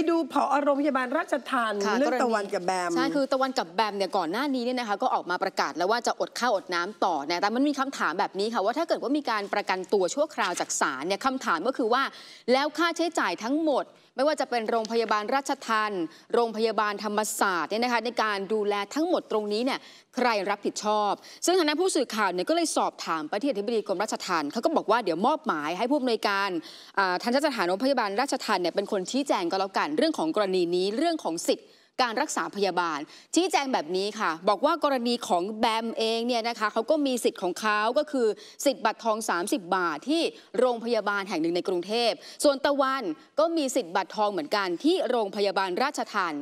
ไปดูผอโรงพยาบาลราชทานเรื่องตะวันกับแบมใช่คือตะวันกับแบมเนี่ยก่อนหน้านี้เนี่ยนะคะก็ออกมาประกาศแล้วว่าจะอดข้าวอดน้ำต่อนะแต่มันมีคำถามแบบนี้ค่ะว่าถ้าเกิดว่ามีการประกันตัวชั่วคราวจากศาลเนี่ยคำถามก็คือว่า แล้วค่าใช้จ่ายทั้งหมด ไม่ว่าจะเป็นโรงพยาบาลราชทานโรงพยาบาลธรรมศาสตร์เนี่ยนะคะในการดูแลทั้งหมดตรงนี้เนี่ยใครรับผิดชอบ ซึ่งทางด้านผู้สื่อข่าวเนี่ยก็เลยสอบถามไปที่อธิบดีกรมราชทัมเขาก็บอกว่าเดี๋ยวมอบหมายให้ผู้อำนวยการทันตสถานโรงพยาบาลราชทันเนี่ยเป็นคนชี้แจงก็แล้วกันันเรื่องของกรณีนี้เรื่องของสิทธิ์การรักษาพยาบาลชี้แจงแบบนี้ค่ะ บอกว่ากรณีของแบมเองเนี่ยนะคะเขาก็มีสิทธิ์ของเขาก็คือสิทธิ์บัตรทอง 30 บาทที่โรงพยาบาลแห่งหนึ่งในกรุงเทพส่วนตะวันก็มีสิทธิ์บัตรทองเหมือนกันที่โรงพยาบาลราชทัน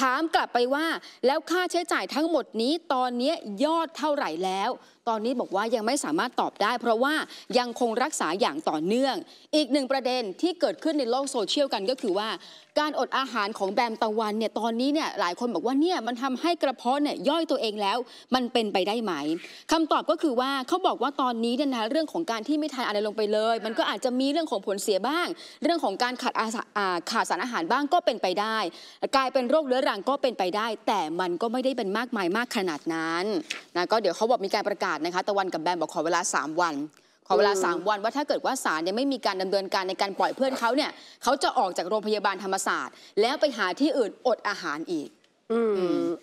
ถามกลับไปว่าแล้วค่าใช้จ่ายทั้งหมดนี้ตอนนี้ยอดเท่าไหร่แล้ว ตอนนี้บอกว่ายังไม่สามารถตอบได้ เพราะว่ายังคงรักษาอย่างต่อเนื่อง อีกหนึ่งประเด็นที่เกิดขึ้นในโลกโซเชียลกันก็คือว่าการอดอาหารของแบมตะวันเนี่ยตอนนี้เนี่ยหลายคนบอกว่าเนี่ยมันทำให้กระเพาะเนี่ยย่อยตัวเองแล้วมันเป็นไปได้ไหม คำตอบก็คือว่าเขาบอกว่าตอนนี้เนี่ยนะเรื่องของการที่ไม่ทานอะไรลงไปเลย มันก็อาจจะมีเรื่องของผลเสียบ้าง เรื่องของการขาดขาดสารอาหารบ้างก็เป็นไปได้กลายเป็นโรคเรื้อรังก็เป็นไปได้แต่มันก็ไม่ได้เป็นมากมายมากขนาดนั้นนะก็เดี๋ยวเขาบอกมีการประกาศนะคะตะวันกับแบมบอกขอเวลา3วัน ขอเวลา 3 วัน ว่าถ้าเกิดว่าศาลยังไม่มีการดำเนินการในการปล่อยเพื่อนเขาเนี่ยเขาจะออกจากโรงพยาบาลธรรมศาสตร์ แล้วไปหาที่อื่นอดอาหารอีก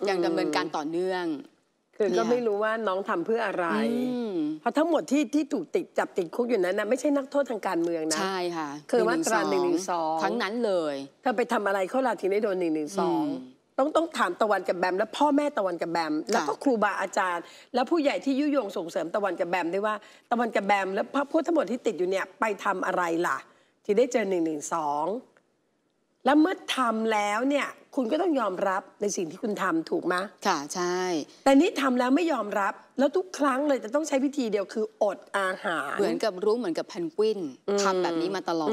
อย่างดำเนินการต่อเนื่องก็ไม่รู้ว่าน้องทำเพื่ออะไร เพราะทั้งหมดที่ที่ถูกติดจับติดคุกอยู่นั้นนะไม่ใช่นักโทษทางการเมืองนะใช่ค่ะ คือว่าตราหนึ่งหนึ่งสองทั้งนั้นเลยเธอไปทำอะไรเขาลาทีงได้โดนหนึ่งหนึ่งสองต้องต้องถามตะวันกับแบมและพ่อแม่ตะวันกับแบมแล้วก็ครูบาอาจารย์ แล้วผู้ใหญ่ที่ยุยงส่งเสริมตะวันกับแบมด้วยว่า ตะวันกับแบมและพพวกทั้งหมดที่ติดอยู่เนี่ยไปทำอะไรล่ะ ที่ได้เจอหนึ่งหนึ่งสองแล้วเมื่อทำแล้วเนี่ย คุณก็ต้องยอมรับในสิ่งที่คุณทำถูกไหมค่ะ ใช่ แต่นี่ทำแล้วไม่ยอมรับแล้วทุกครั้งเลยจะต้องใช้วิธีเดียวคืออดอาหาร เหมือนกับรู้เหมือนกับแพนกวินทำแบบนี้มาตลอด